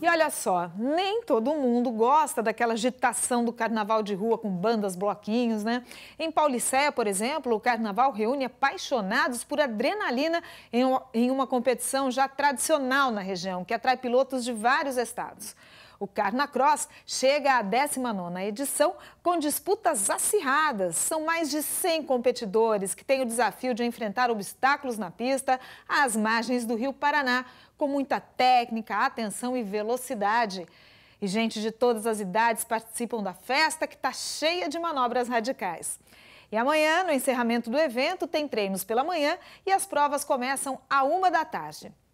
E olha só, nem todo mundo gosta daquela agitação do carnaval de rua com bandas, bloquinhos, né? Em Paulicéia, por exemplo, o carnaval reúne apaixonados por adrenalina em uma competição já tradicional na região, que atrai pilotos de vários estados. O Carnacross chega à 19ª edição com disputas acirradas. São mais de 100 competidores que têm o desafio de enfrentar obstáculos na pista às margens do Rio Paraná, com muita técnica, atenção e velocidade. E gente de todas as idades participam da festa, que está cheia de manobras radicais. E amanhã, no encerramento do evento, tem treinos pela manhã e as provas começam a uma da tarde.